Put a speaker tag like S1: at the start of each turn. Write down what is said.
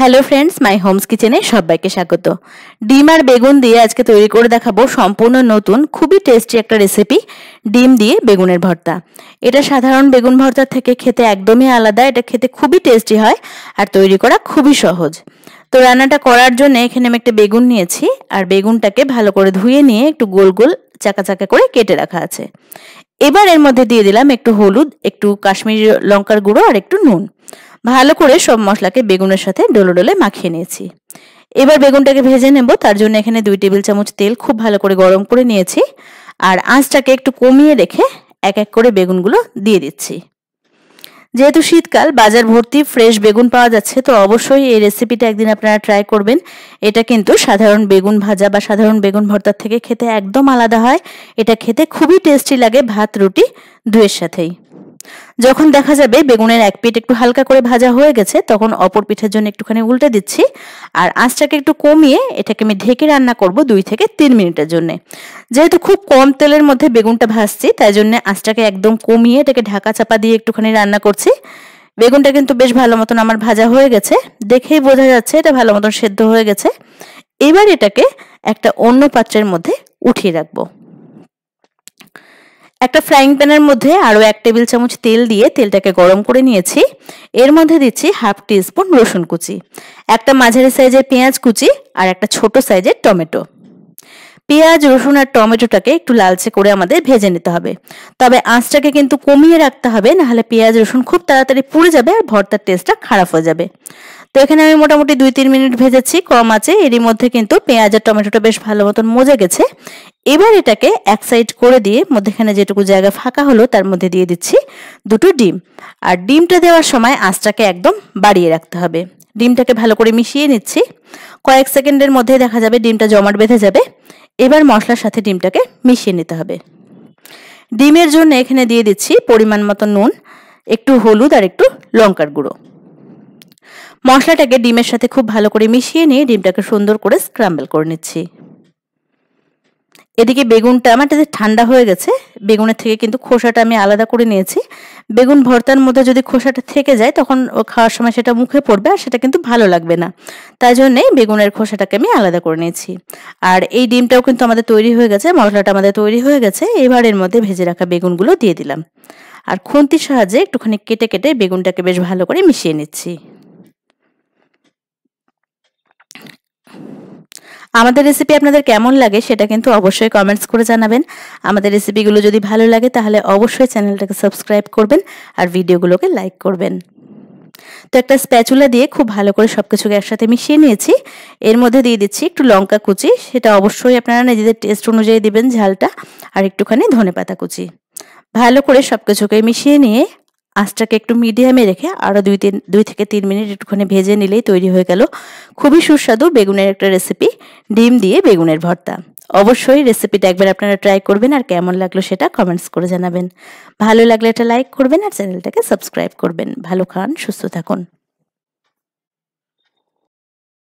S1: hello friends মাই Holmes কিচেনে সবাইকে স্বাগত ডিম আর বেগুন দিয়ে আজকে তৈরি করে দেখাবো সম্পূর্ণ নতুন খুবই টেস্টি একটা রেসিপি ডিম দিয়ে বেগুনের ভর্তা এটা সাধারণ বেগুন ভর্তার থেকে খেতে একদমই আলাদা এটা খেতে খুবই টেস্টি হয় আর তৈরি করা খুবই সহজ তো রান্নাটা করার জন্য এখানে আমি একটা বেগুন নিয়েছি আর বেগুনটাকে ভালো করে ধুয়ে নিয়ে একটু গোল গোল চাকা চাকা করে কেটে রাখা আছে এবার এর মধ্যে দিয়ে দিলাম একটু হলুদ একটু কাশ্মীরি লঙ্কার গুঁড়ো আর একটু নুন ভালো করে সব মশলাকে বেগুনের সাথে ডোলো ডোলে মাখিয়ে নিয়েছি এবার বেগুনটাকে ভেজে নেব তার জন্য এখানে দুই টেবিল চামচ তেল খুব ভালো করে গরম করে নিয়েছি আর আঁচটাকে একটু কমিয়ে রেখে এক এক করে বেগুনগুলো দিয়ে দিচ্ছি যেহেতু শীতকাল বাজার ভর্তি ফ্রেশ বেগুন পাওয়া যাচ্ছে তো অবশ্যই এই রেসিপিটা একদিন আপনারা ট্রাই করবেন এটা কিন্তু সাধারণ বেগুন ভাজা বা সাধারণ বেগুন ভর্তার থেকে খেতে একদম আলাদা হয় এটা খেতে খুবই টেস্টি লাগে ভাত রুটি দুয়ের সাথেই যখন দেখা যাবে বেগুনের এক পিঠ একটু হালকা করে ভাজা হয়ে গেছে তখন অপর পিঠের জন্য একটুখানি উল্টে দিচ্ছি আর আঁচটাকে একটু কমিয়ে এটাকে আমি ঢেকে রান্না করব দুই থেকে তিন মিনিটের জন্য যেহেতু খুব কম তেলের মধ্যে বেগুনটা ভাজছি তাই জন্য আঁচটাকে একদম কমিয়ে এটাকে ঢাকা চাপা দিয়ে একটুখানি রান্না করছি বেগুনটা কিন্তু বেশ ভালো মতন আমার ভাজা হয়ে গেছে দেখেই বোঝা যাচ্ছে এটা ভালো মতন সেদ্ধ হয়ে গেছে এবার এটাকে একটা অন্য পাত্রের মধ্যে উঠিয়ে রাখবো একটা ফ্রাইং প্যানের মধ্যে আরও এক টেবিল চামচ তেল দিয়ে তেলটাকে গরম করে নিয়েছি এর মধ্যে দিচ্ছি হাফ টিস্পুন রসুন কুচি একটা মাঝারি সাইজের পেঁয়াজ কুচি আর একটা ছোট সাইজের টমেটো পেঁয়াজ রসুন আর টমেটোটাকে একটু লালচে করে আমাদের ভেজে নিতে হবে তবে আঁচটাকে কিন্তু কমিয়ে রাখতে হবে নাহলে পেঁয়াজ রসুন খুব তাড়াতাড়ি পুড়ে যাবে আর ভর্তার টেস্টটা খারাপ হয়ে যাবে তো এখানে আমি মোটামুটি দুই তিন মিনিট ভেজেছি কম আছে এরই মধ্যে কিন্তু পেঁয়াজ আর টমেটোটা বেশ ভালো মতন মজে গেছে এবার এটাকে এক সাইড করে দিয়ে মধ্যেখানে যেটুকু জায়গা ফাঁকা হলো তার মধ্যে দিয়ে দিচ্ছি দুটো ডিম আর ডিমটা দেওয়ার সময় আঁচটাকে একদম বাড়িয়ে রাখতে হবে ডিমটাকে ভালো করে মিশিয়ে নিচ্ছি কয়েক সেকেন্ডের মধ্যে দেখা যাবে ডিমটা জমাট বেঁধে যাবে এবার মশলার সাথে ডিমটাকে মিশিয়ে নিতে হবে ডিমের জন্য এখানে দিয়ে দিচ্ছি পরিমাণ মতো নুন একটু হলুদ আর একটু লঙ্কার গুঁড়ো মশলাটাকে ডিমের সাথে খুব ভালো করে মিশিয়ে নিয়ে ডিমটাকে সুন্দর করে স্ক্রাম্বল করে নিচ্ছি এদিকে বেগুনটা আমার ঠান্ডা হয়ে গেছে বেগুনের থেকে কিন্তু খোসাটা আমি আলাদা করে নিয়েছি বেগুন ভর্তার মধ্যে যদি খোসাটা থেকে যায় তখন ও খাওয়ার সময় সেটা মুখে পড়বে আর সেটা কিন্তু ভালো লাগবে না তাই জন্যে বেগুনের খোসাটাকে আমি আলাদা করে নিয়েছি আর এই ডিমটাও কিন্তু আমাদের তৈরি হয়ে গেছে মশলাটা আমাদের তৈরি হয়ে গেছে এবার এর মধ্যে ভেজে রাখা বেগুনগুলো দিয়ে দিলাম আর খুন্তির সাহায্যে একটুখানি কেটে কেটে বেগুনটাকে বেশ ভালো করে মিশিয়ে নিচ্ছি আমাদের রেসিপি আপনাদের কেমন লাগে সেটা কিন্তু অবশ্যই কমেন্টস করে জানাবেন আমাদের রেসিপিগুলো যদি ভালো লাগে তাহলে অবশ্যই চ্যানেলটাকে সাবস্ক্রাইব করবেন আর ভিডিওগুলোকে লাইক করবেন তো একটা স্প্যাচুলা দিয়ে খুব ভালো করে সব কিছুকে একসাথে মিশিয়ে নিয়েছি এর মধ্যে দিয়ে দিচ্ছি একটু লঙ্কা কুচি সেটা অবশ্যই আপনারা নিজেদের টেস্ট অনুযায়ী দিবেন ঝালটা আর একটুখানি ধনে পাতা কুচি ভালো করে সব কিছুকে মিশিয়ে নিয়ে আঁচটাকে একটু মিডিয়ামে রেখে আরও দুই তিন দুই থেকে তিন মিনিট একটুখানি ভেজে নিলেই তৈরি হয়ে গেল খুবই সুস্বাদু বেগুনের একটা রেসিপি ডিম দিয়ে বেগুনের ভর্তা অবশ্যই রেসিপিটা একবার আপনারা ট্রাই করবেন আর কেমন লাগলো সেটা কমেন্টস করে জানাবেন ভালো লাগলে এটা লাইক করবেন আর চ্যানেলটাকে সাবস্ক্রাইব করবেন ভালো খান সুস্থ থাকুন